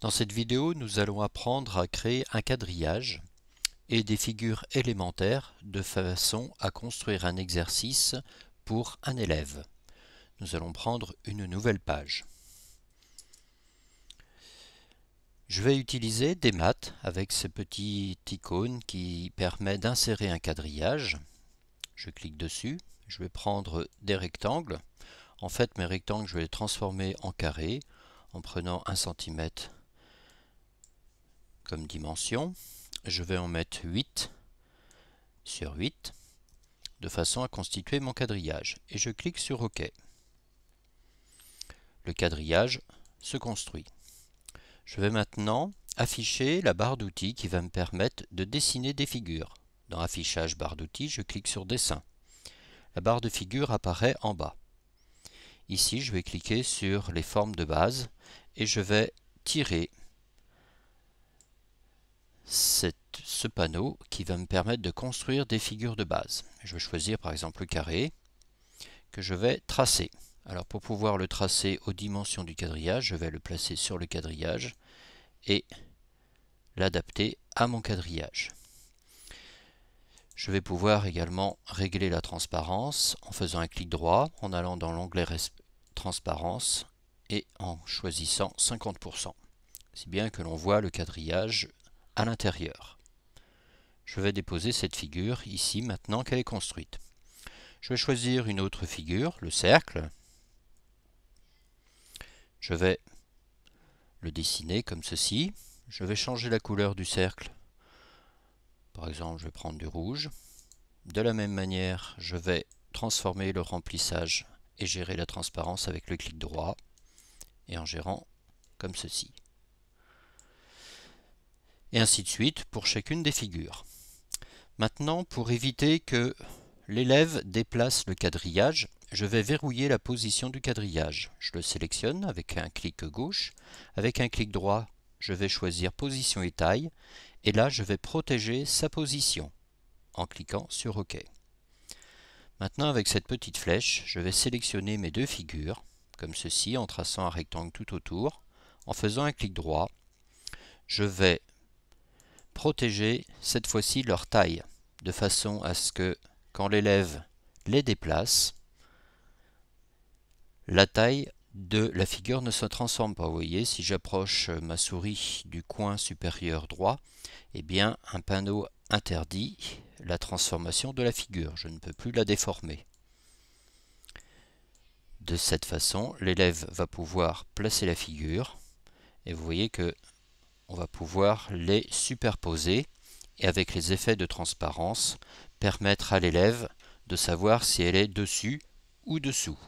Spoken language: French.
Dans cette vidéo, nous allons apprendre à créer un quadrillage et des figures élémentaires de façon à construire un exercice pour un élève. Nous allons prendre une nouvelle page. Je vais utiliser des maths avec ce petit icône qui permet d'insérer un quadrillage. Je clique dessus. Je vais prendre des rectangles. En fait, mes rectangles, je vais les transformer en carrés en prenant 1 cm comme dimension. Je vais en mettre 8 sur 8 de façon à constituer mon quadrillage et je clique sur OK. Le quadrillage se construit. Je vais maintenant afficher la barre d'outils qui va me permettre de dessiner des figures. Dans Affichage barre d'outils, je clique sur Dessin. La barre de figure apparaît en bas. Ici, je vais cliquer sur les formes de base et je vais tirer c'est ce panneau qui va me permettre de construire des figures de base. Je vais choisir par exemple le carré que je vais tracer. Alors pour pouvoir le tracer aux dimensions du quadrillage, je vais le placer sur le quadrillage et l'adapter à mon quadrillage. Je vais pouvoir également régler la transparence en faisant un clic droit, en allant dans l'onglet Transparence et en choisissant 50%. Si bien que l'on voit le quadrillage à l'intérieur. Je vais déposer cette figure ici maintenant qu'elle est construite. Je vais choisir une autre figure, le cercle. Je vais le dessiner comme ceci. Je vais changer la couleur du cercle. Par exemple, je vais prendre du rouge. De la même manière, je vais transformer le remplissage et gérer la transparence avec le clic droit et en gérant comme ceci et ainsi de suite pour chacune des figures. Maintenant, pour éviter que l'élève déplace le quadrillage, je vais verrouiller la position du quadrillage. Je le sélectionne avec un clic gauche. Avec un clic droit, je vais choisir position et taille. Et là, je vais protéger sa position en cliquant sur OK. Maintenant, avec cette petite flèche, je vais sélectionner mes deux figures, comme ceci, en traçant un rectangle tout autour. En faisant un clic droit, je vais protéger cette fois-ci leur taille, de façon à ce que quand l'élève les déplace, la taille de la figure ne se transforme pas. Vous voyez, si j'approche euh, ma souris du coin supérieur droit, eh bien un panneau interdit la transformation de la figure. Je ne peux plus la déformer. De cette façon, l'élève va pouvoir placer la figure. Et vous voyez que on va pouvoir les superposer et avec les effets de transparence permettre à l'élève de savoir si elle est dessus ou dessous.